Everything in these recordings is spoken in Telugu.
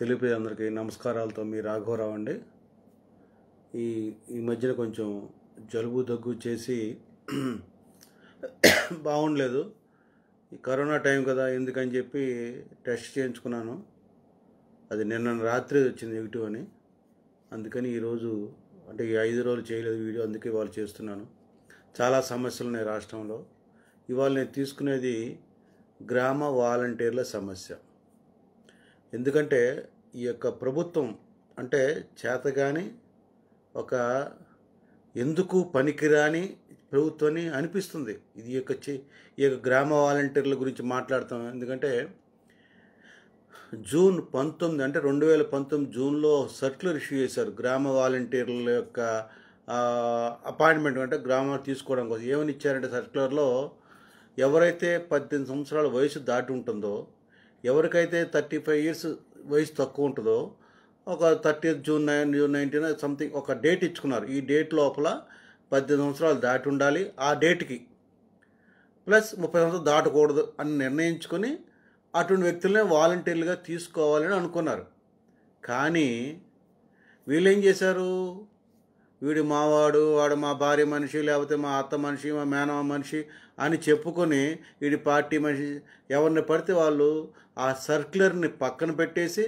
తెలుగు నమస్కారాలతో మీ రాఘవరావు అండి ఈ ఈ మధ్యన కొంచెం జలుబు దగ్గు చేసి బాగుండలేదు ఈ కరోనా టైం కదా ఎందుకని చెప్పి టెస్ట్ చేయించుకున్నాను అది నిన్న రాత్రి వచ్చింది నెగిటివ్ అని అందుకని ఈరోజు అంటే ఈ ఐదు రోజులు చేయలేదు వీడియో అందుకే వాళ్ళు చేస్తున్నాను చాలా సమస్యలు ఉన్నాయి రాష్ట్రంలో ఇవాళ నేను తీసుకునేది గ్రామ వాలంటీర్ల సమస్య ఎందుకంటే ఈ యొక్క ప్రభుత్వం అంటే చేత కానీ ఒక ఎందుకు పనికిరాని ప్రభుత్వాన్ని అనిపిస్తుంది ఇది యొక్క ఈ యొక్క గ్రామ వాలంటీర్ల గురించి మాట్లాడతాం ఎందుకంటే జూన్ పంతొమ్మిది అంటే రెండు వేల పంతొమ్మిది జూన్లో సర్క్యులర్ ఇష్యూ చేశారు గ్రామ వాలంటీర్ల యొక్క అపాయింట్మెంట్ అంటే గ్రామ తీసుకోవడం కోసం ఏమని ఇచ్చారంటే సర్క్యులర్లో ఎవరైతే పద్దెనిమిది సంవత్సరాల వయసు దాటి ఉంటుందో ఎవరికైతే థర్టీ ఫైవ్ ఇయర్స్ వయసు తక్కువ ఉంటుందో ఒక thirty June nine June nineteen something ఒక డేట్ ఇచ్చుకున్నారు ఈ డేట్ లోపల పద్దెనిమిది సంవత్సరాలు దాటి ఉండాలి ఆ డేట్కి ప్లస్ ముప్పై సంవత్సరాలు దాటకూడదు అని నిర్ణయించుకొని అటువంటి వ్యక్తులనే వాలంటీర్లుగా తీసుకోవాలని అనుకున్నారు కానీ వీళ్ళేం చేశారు వీడు మావాడు వాడు మా భార్య మనిషి లేకపోతే మా అత్త మనిషి మా మేనమ్మ మనిషి అని చెప్పుకొని వీడి పార్టీ మనిషి ఎవరిని పడితే వాళ్ళు ఆ సర్క్యులర్ని పక్కన పెట్టేసి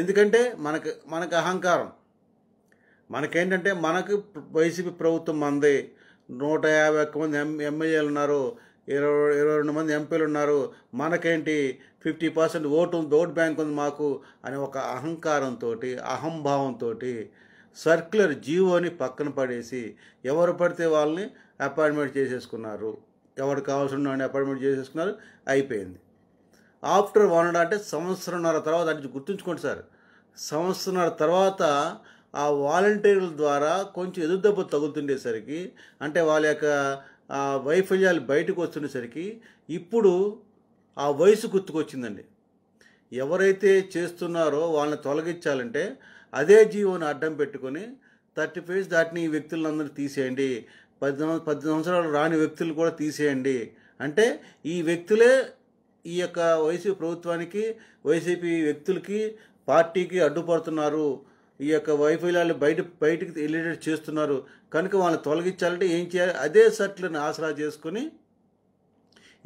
ఎందుకంటే మనకు మనకు అహంకారం మనకేంటంటే మనకు వైసీపీ ప్రభుత్వం మంది నూట యాభై ఒక్క మంది ఎం ఎమ్మెల్యేలు ఉన్నారు ఇరవై ఇరవై రెండు మంది ఎంపీలు ఉన్నారు మనకేంటి ఫిఫ్టీ పర్సెంట్ ఓటు ఉంది ఓట్ బ్యాంక్ ఉంది మాకు అనే ఒక అహంకారంతో అహంభావంతో సర్క్యులర్ జీవోని పక్కన పడేసి ఎవరు పడితే వాళ్ళని అపాయింట్మెంట్ చేసేసుకున్నారు ఎవరు కావాల్సిన వాడిని అపాయింట్మెంట్ చేసేసుకున్నారు అయిపోయింది ఆఫ్టర్ వన్ అంటే సంవత్సరంన్నర తర్వాత అది గుర్తుంచుకోండి సార్ సంవత్సరంన్నర తర్వాత ఆ వాలంటీర్ల ద్వారా కొంచెం ఎదురుదెబ్బ తగులుతుండేసరికి అంటే వాళ్ళ యొక్క వైఫల్యాలు బయటకు వస్తుండేసరికి ఇప్పుడు ఆ వయసు గుర్తుకొచ్చిందండి ఎవరైతే చేస్తున్నారో వాళ్ళని తొలగించాలంటే అదే జీవోని అడ్డం పెట్టుకొని థర్టీ ఫైవ్ దాటిని ఈ వ్యక్తులందరూ తీసేయండి పది పది సంవత్సరాలు రాని వ్యక్తులు కూడా తీసేయండి అంటే ఈ వ్యక్తులే ఈ యొక్క వైసీపీ ప్రభుత్వానికి వైసీపీ వ్యక్తులకి పార్టీకి అడ్డుపడుతున్నారు ఈ యొక్క వైఫల్యాలు బయట బయటికి ఎలిడేట్ చేస్తున్నారు కనుక వాళ్ళని తొలగించాలంటే ఏం చేయాలి అదే సట్లను ఆసరా చేసుకొని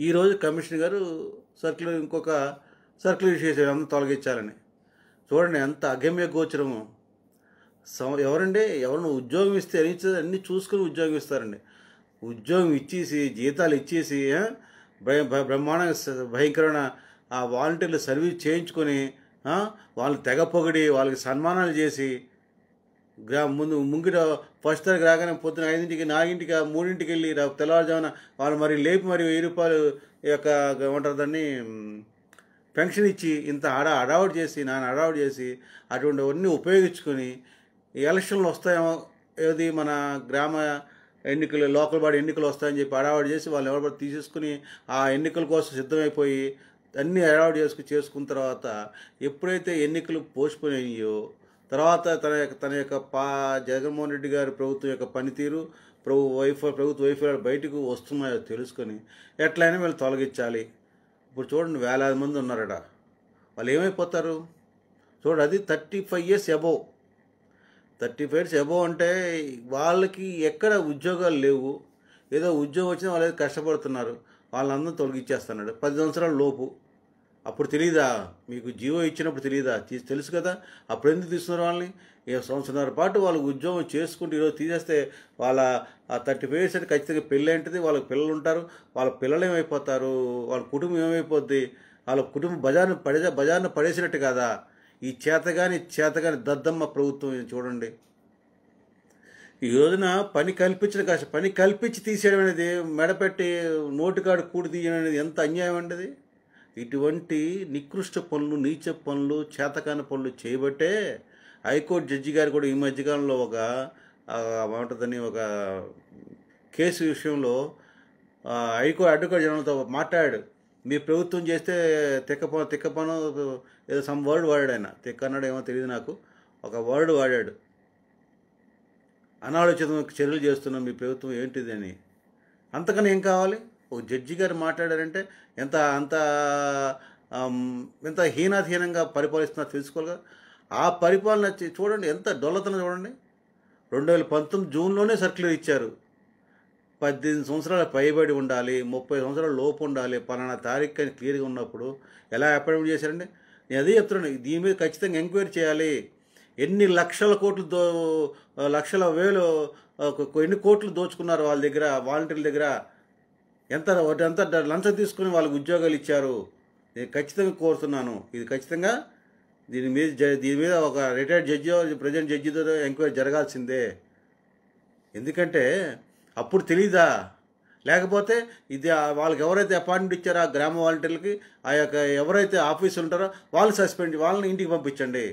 ఈరోజు కమిషనర్ గారు సర్కిల్ ఇంకొక సర్కిల్ విషయం చేశారు అందరూ తొలగించాలని చూడండి ఎంత అగమ్య గోచరము ఎవరండి ఎవరిని ఉద్యోగం ఇస్తే అని అన్నీ చూసుకుని ఉద్యోగం ఇస్తారండి ఉద్యోగం ఇచ్చేసి జీతాలు ఇచ్చేసి బ్రహ్మాండ భయంకరమైన ఆ వాలంటీర్లు సర్వీస్ చేయించుకొని వాళ్ళు తెగ పొగిడి వాళ్ళకి సన్మానాలు చేసి గ్రా ముందు ముంగిట ఫస్ట్ తరగతి రాగానే పొద్దున ఐదింటికి నాగింటికి మూడింటికి వెళ్ళి తెల్లవారుజామున వాళ్ళు మరి లేపి మరి వెయ్యి రూపాయలు యొక్క ఏమంటారు దాన్ని పెన్షన్ ఇచ్చి ఇంత అడా అడావుట్ చేసి నాన్న అడావుట్ చేసి అటువంటి అన్నీ ఉపయోగించుకొని ఎలక్షన్లు వస్తాయేమో ఏది మన గ్రామ ఎన్నికలు లోకల్ బాడీ ఎన్నికలు వస్తాయని చెప్పి అడావుడు చేసి వాళ్ళు ఎవరు తీసేసుకుని ఆ ఎన్నికల కోసం సిద్ధమైపోయి అన్నీ అడావుడు చేసుకుని చేసుకున్న తర్వాత ఎప్పుడైతే ఎన్నికలు పోస్ట్పోన్ అయ్యో తర్వాత తన యొక్క తన యొక్క పా జగన్మోహన్ రెడ్డి గారి ప్రభుత్వం యొక్క పనితీరు ప్రభు వైఫ ప్రభుత్వ వైఫల్యాలు బయటకు వస్తున్నాయో తెలుసుకొని ఎట్లయినా వీళ్ళు తొలగించాలి ఇప్పుడు చూడండి వేలాది మంది ఉన్నారట వాళ్ళు ఏమైపోతారు చూడండి అది thirty five years above thirty five years above అంటే వాళ్ళకి ఎక్కడ ఉద్యోగాలు లేవు ఏదో ఉద్యోగం వచ్చినా వాళ్ళు కష్టపడుతున్నారు వాళ్ళందరూ తొలగించేస్తున్నాడు పది సంవత్సరాల లోపు అప్పుడు తెలియదా మీకు జీవో ఇచ్చినప్పుడు తెలియదా తెలుసు కదా అప్పుడు ఎందుకు తీసుకున్నారు వాళ్ళని ఏ సంవత్సరాల పాటు వాళ్ళు ఉద్యోగం చేసుకుంటూ ఈరోజు తీసేస్తే వాళ్ళ ఆ థర్టీ ఫైవ్ ఇయర్స్ అంటే ఖచ్చితంగా పెళ్ళి ఏంటిది వాళ్ళకి పిల్లలు ఉంటారు వాళ్ళ పిల్లలు ఏమైపోతారు వాళ్ళ కుటుంబం ఏమైపోద్ది వాళ్ళ కుటుంబ బజార్ను పడే బజార్ను పడేసినట్టు కదా ఈ చేతగాని చేతగాని దద్దమ్మ ప్రభుత్వం చూడండి ఈ రోజున పని కల్పించిన కాస్త పని కల్పించి తీసేయడం అనేది మెడపెట్టి నోటికాడు కూడి తీయడం అనేది ఎంత అన్యాయం అండి ఇటువంటి నికృష్ట పనులు నీచ పనులు చేతకాని పనులు చేయబట్టే హైకోర్టు జడ్జి గారు కూడా ఈ మధ్యకాలంలో ఒక ఏమంటుందని ఒక కేసు విషయంలో హైకోర్టు అడ్వకేట్ జనరల్తో మాట్లాడాడు మీ ప్రభుత్వం చేస్తే తిక్కపన తిక్కపన ఏదో సమ్ వర్డ్ వాడాడు ఆయన తిక్క అన్నాడు ఏమో తెలియదు నాకు ఒక వర్డ్ వాడాడు అనాలోచితం చర్యలు చేస్తున్నాం మీ ప్రభుత్వం ఏంటిదని అంతకన్నా ఏం కావాలి ఓ జడ్జి గారు మాట్లాడారంటే ఎంత అంత ఎంత హీనాధీనంగా పరిపాలిస్తున్నారో తెలుసుకోవాలి ఆ పరిపాలన చూడండి ఎంత డొల్లతనం చూడండి రెండు వేల పంతొమ్మిది జూన్లోనే సర్క్యులర్ ఇచ్చారు పద్దెనిమిది సంవత్సరాల పైబడి ఉండాలి ముప్పై సంవత్సరాల లోపు ఉండాలి పలానా తారీఖు అని క్లియర్గా ఉన్నప్పుడు ఎలా అపాయింట్మెంట్ చేశారండి నేను అదే చెప్తున్నాను దీని మీద ఖచ్చితంగా ఎంక్వైరీ చేయాలి ఎన్ని లక్షల కోట్లు దో లక్షల వేలు ఎన్ని కోట్లు దోచుకున్నారు వాళ్ళ దగ్గర వాలంటీర్ల దగ్గర ఎంత ఎంత లంచం తీసుకుని వాళ్ళకు ఉద్యోగాలు ఇచ్చారు నేను ఖచ్చితంగా కోరుతున్నాను ఇది ఖచ్చితంగా దీని మీద దీని మీద ఒక రిటైర్డ్ జడ్జి ప్రజెంట్ జడ్జితో ఎంక్వైరీ జరగాల్సిందే ఎందుకంటే అప్పుడు తెలీదా లేకపోతే ఇది వాళ్ళకి ఎవరైతే అపాయింట్మెంట్ ఇచ్చారో ఆ గ్రామ వాలంటీర్లకి ఆ యొక్క ఎవరైతే ఆఫీసులు ఉంటారో వాళ్ళు సస్పెండ్ వాళ్ళని ఇంటికి పంపించండి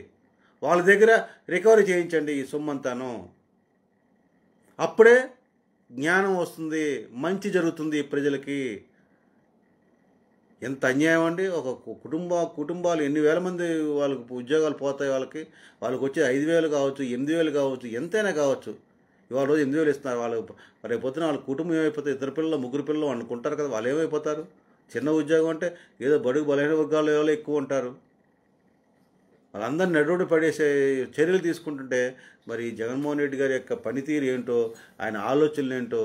వాళ్ళ దగ్గర రికవరీ చేయించండి ఈ సొమ్మంతాను అప్పుడే జ్ఞానం వస్తుంది మంచి జరుగుతుంది ప్రజలకి ఎంత అన్యాయం అండి ఒక కుటుంబ కుటుంబాలు ఎన్ని వేల మంది వాళ్ళకి ఉద్యోగాలు పోతాయి వాళ్ళకి వాళ్ళకి వచ్చే ఐదు వేలు కావచ్చు ఎనిమిది వేలు కావచ్చు ఎంతైనా కావచ్చు ఇవాళ రోజు ఎనిమిది వేలు ఇస్తున్నారు వాళ్ళు రేపు పొద్దున వాళ్ళ కుటుంబం ఏమైపోతే ఇద్దరు పిల్లలు ముగ్గురు పిల్లలు అనుకుంటారు కదా వాళ్ళు ఏమైపోతారు చిన్న ఉద్యోగం అంటే ఏదో బడుగు బలహీన వర్గాల్లో ఎక్కువ ఉంటారు వాళ్ళందరినీ నడువుడు పడేసే చర్యలు తీసుకుంటుంటే మరి జగన్మోహన్ రెడ్డి గారి యొక్క పనితీరు ఏంటో ఆయన ఆలోచనలు ఏంటో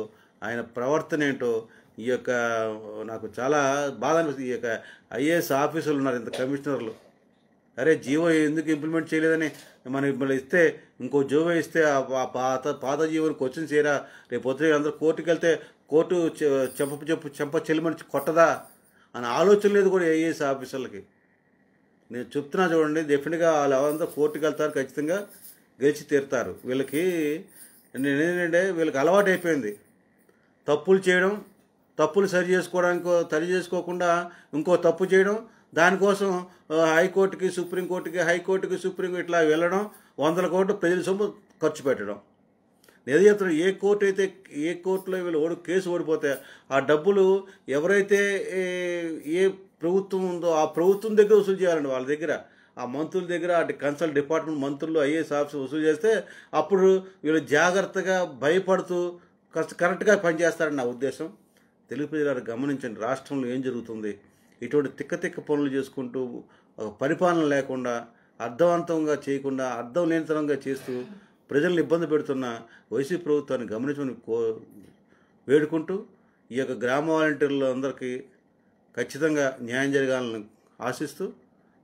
ఆయన ప్రవర్తన ఏంటో ఈ యొక్క నాకు చాలా బాధ అనిపిస్తుంది ఈ యొక్క ఐఏఎస్ ఆఫీసర్లు ఉన్నారు ఇంత కమిషనర్లు అరే జీవో ఎందుకు ఇంప్లిమెంట్ చేయలేదని మనం మిమ్మల్ని ఇస్తే ఇంకో జీవో ఇస్తే ఆ పాత పాత జీవోని క్వశ్చన్ చేయరా రేపు పొద్దున అందరూ కోర్టుకు వెళ్తే కోర్టు చెంప చెప్పు చెంప చెల్లిమని కొట్టదా అని ఆలోచన లేదు కూడా ఐఏఎస్ ఆఫీసర్లకి నేను చెప్తున్నా చూడండి డెఫినెట్గా వాళ్ళు ఎవరంతా కోర్టుకి వెళ్తారు ఖచ్చితంగా గెలిచి తీరుతారు వీళ్ళకి నేనేంటంటే వీళ్ళకి అలవాటు అయిపోయింది తప్పులు చేయడం తప్పులు సరి చేసుకోవడానికి సరి చేసుకోకుండా ఇంకో తప్పు చేయడం దానికోసం హైకోర్టుకి సుప్రీంకోర్టుకి హైకోర్టుకి సుప్రీం ఇట్లా వెళ్ళడం వందల కోట్లు ప్రజల సొమ్ము ఖర్చు పెట్టడం ఏదో ఏ కోర్టు అయితే ఏ కోర్టులో వీళ్ళు ఓడి కేసు ఓడిపోతే ఆ డబ్బులు ఎవరైతే ఏ ప్రభుత్వం ఉందో ఆ ప్రభుత్వం దగ్గర వసూలు చేయాలండి వాళ్ళ దగ్గర ఆ మంత్రుల దగ్గర అటు కన్సల్ట్ డిపార్ట్మెంట్ మంత్రులు ఐఏఎస్ ఆఫీసర్ వసూలు చేస్తే అప్పుడు వీళ్ళు జాగ్రత్తగా భయపడుతూ కరెక్ట్ కరెక్ట్గా పనిచేస్తారని నా ఉద్దేశం తెలుగు ప్రజలు గమనించండి రాష్ట్రంలో ఏం జరుగుతుంది ఇటువంటి తిక్క తిక్క పనులు చేసుకుంటూ పరిపాలన లేకుండా అర్థవంతంగా చేయకుండా అర్థం నియంత్రణంగా చేస్తూ ప్రజలను ఇబ్బంది పెడుతున్న వైసీపీ ప్రభుత్వాన్ని గమనించమని కో వేడుకుంటూ ఈ యొక్క గ్రామ వాలంటీర్లు అందరికీ ఖచ్చితంగా న్యాయం జరగాలని ఆశిస్తూ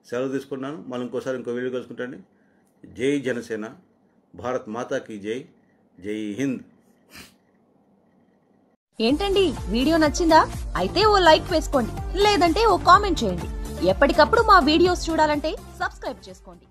సెలవు తీసుకున్నాను మళ్ళీ ఇంకోసారి ఇంకో వీడియో కలుసుకుంటాండి జై జనసేన భారత్ మాతాకి జై జై హింద్ ఏంటండి వీడియో నచ్చిందా అయితే ఓ లైక్ వేసుకోండి లేదంటే ఓ కామెంట్ చేయండి ఎప్పటికప్పుడు మా వీడియోస్ చూడాలంటే సబ్స్క్రైబ్ చేసుకోండి